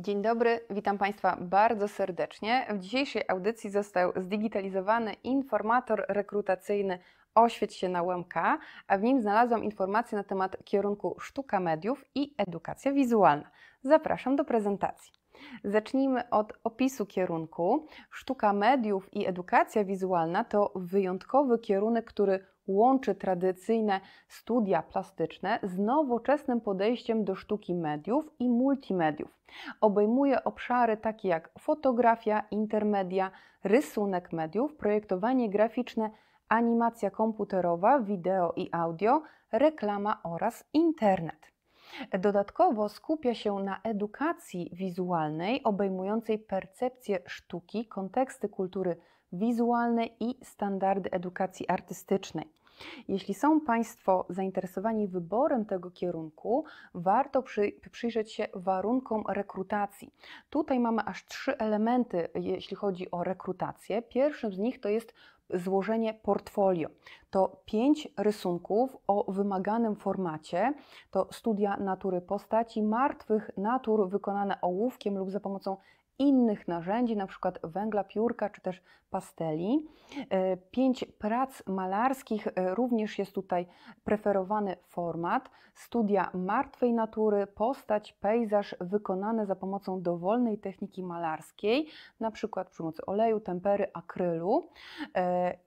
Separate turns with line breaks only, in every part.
Dzień dobry, witam Państwa bardzo serdecznie. W dzisiejszej audycji został zdigitalizowany informator rekrutacyjny Oświeć się na UMK, a w nim znalazłam informacje na temat kierunku sztuka mediów i edukacja wizualna. Zapraszam do prezentacji. Zacznijmy od opisu kierunku. Sztuka mediów i edukacja wizualna to wyjątkowy kierunek, który łączy tradycyjne studia plastyczne z nowoczesnym podejściem do sztuki mediów i multimediów. Obejmuje obszary takie jak fotografia, intermedia, rysunek mediów, projektowanie graficzne, animacja komputerowa, wideo i audio, reklama oraz internet. Dodatkowo skupia się na edukacji wizualnej obejmującej percepcję sztuki, konteksty kultury wizualnej i standardy edukacji artystycznej. Jeśli są Państwo zainteresowani wyborem tego kierunku, warto przy, przyjrzeć się warunkom rekrutacji. Tutaj mamy aż trzy elementy, jeśli chodzi o rekrutację. Pierwszym z nich to jest złożenie portfolio. To pięć rysunków o wymaganym formacie. To studia natury postaci martwych natur wykonane ołówkiem lub za pomocą innych narzędzi, na przykład węgla, piórka czy też pasteli. E, pięć prac malarskich e, również jest tutaj preferowany format. Studia martwej natury, postać, pejzaż wykonane za pomocą dowolnej techniki malarskiej, na przykład przy pomocy oleju, tempery, akrylu. E,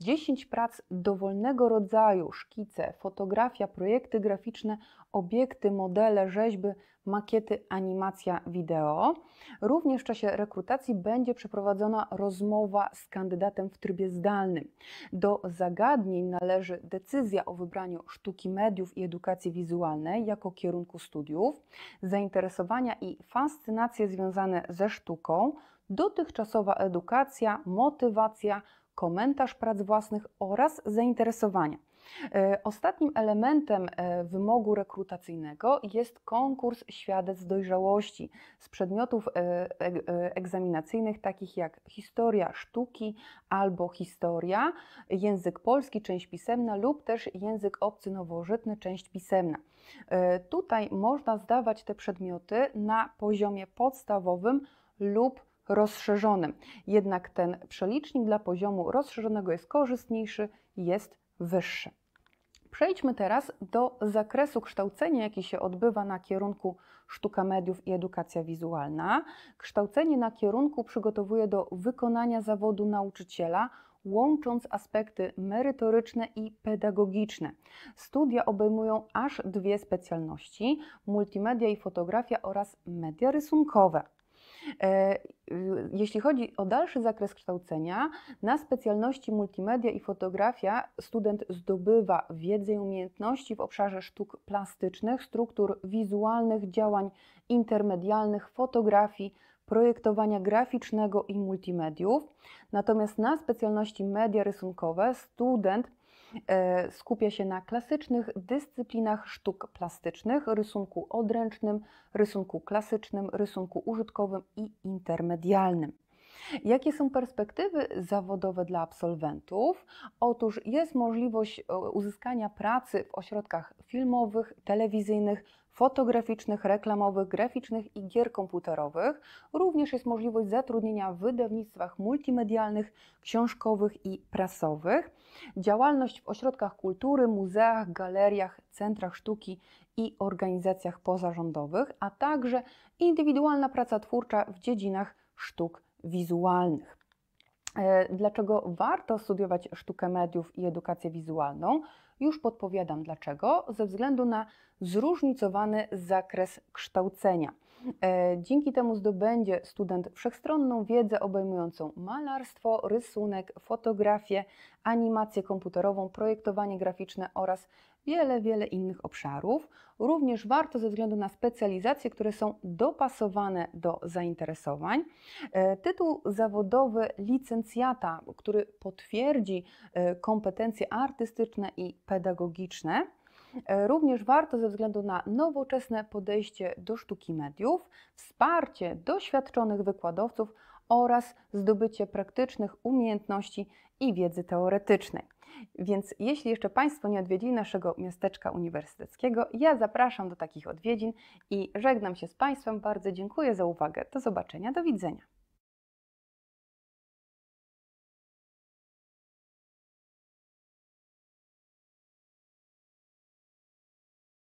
dziesięć prac dowolnego rodzaju, szkice, fotografia, projekty graficzne, obiekty, modele, rzeźby, makiety, animacja, wideo. Również w czasie rekrutacji będzie przeprowadzona rozmowa z kandydatem w trybie zdalnym. Do zagadnień należy decyzja o wybraniu sztuki mediów i edukacji wizualnej jako kierunku studiów, zainteresowania i fascynacje związane ze sztuką, dotychczasowa edukacja, motywacja, komentarz prac własnych oraz zainteresowania. E, ostatnim elementem e, wymogu rekrutacyjnego jest konkurs świadectw dojrzałości z przedmiotów e, egzaminacyjnych takich jak historia sztuki albo historia, język polski, część pisemna lub też język obcy nowożytny, część pisemna. Tutaj można zdawać te przedmioty na poziomie podstawowym lub rozszerzonym. Jednak ten przelicznik dla poziomu rozszerzonego jest korzystniejszy, jest wyższy. Przejdźmy teraz do zakresu kształcenia, jaki się odbywa na kierunku Sztuka Mediów i Edukacja Wizualna. Kształcenie na kierunku przygotowuje do wykonania zawodu nauczyciela, łącząc aspekty merytoryczne i pedagogiczne. Studia obejmują aż dwie specjalności: multimedia i fotografia oraz media rysunkowe. E, y, jeśli chodzi o dalszy zakres kształcenia, na specjalności multimedia i fotografia student zdobywa wiedzę i umiejętności w obszarze sztuk plastycznych, struktur wizualnych, działań intermedialnych, fotografii, projektowania graficznego i multimediów. Natomiast na specjalności media rysunkowe student E, skupia się na klasycznych dyscyplinach sztuk plastycznych, rysunku odręcznym, rysunku klasycznym, rysunku użytkowym i intermedialnym. Jakie są perspektywy zawodowe dla absolwentów? Otóż jest możliwość e, uzyskania pracy w ośrodkach filmowych, telewizyjnych, fotograficznych, reklamowych, graficznych i gier komputerowych. Również jest możliwość zatrudnienia w wydawnictwach multimedialnych, książkowych i prasowych. Działalność w ośrodkach kultury, muzeach, galeriach, centrach sztuki i organizacjach pozarządowych, a także indywidualna praca twórcza w dziedzinach sztuk wizualnych. E, dlaczego warto studiować sztukę mediów i edukację wizualną? Już podpowiadam dlaczego. Ze względu na zróżnicowany zakres kształcenia. E, dzięki temu zdobędzie student wszechstronną wiedzę obejmującą malarstwo, rysunek, fotografię, animację komputerową, projektowanie graficzne oraz wiele, wiele innych obszarów. Również warto ze względu na specjalizacje, które są dopasowane do zainteresowań. E, tytuł zawodowy licencjata, który potwierdzi e, kompetencje artystyczne i pedagogiczne. E, również warto ze względu na nowoczesne podejście do sztuki mediów, wsparcie doświadczonych wykładowców oraz zdobycie praktycznych umiejętności i wiedzy teoretycznej. Więc jeśli jeszcze Państwo nie odwiedzili naszego miasteczka uniwersyteckiego, ja zapraszam do takich odwiedzin i żegnam się z Państwem. Bardzo dziękuję za uwagę. Do zobaczenia, do widzenia.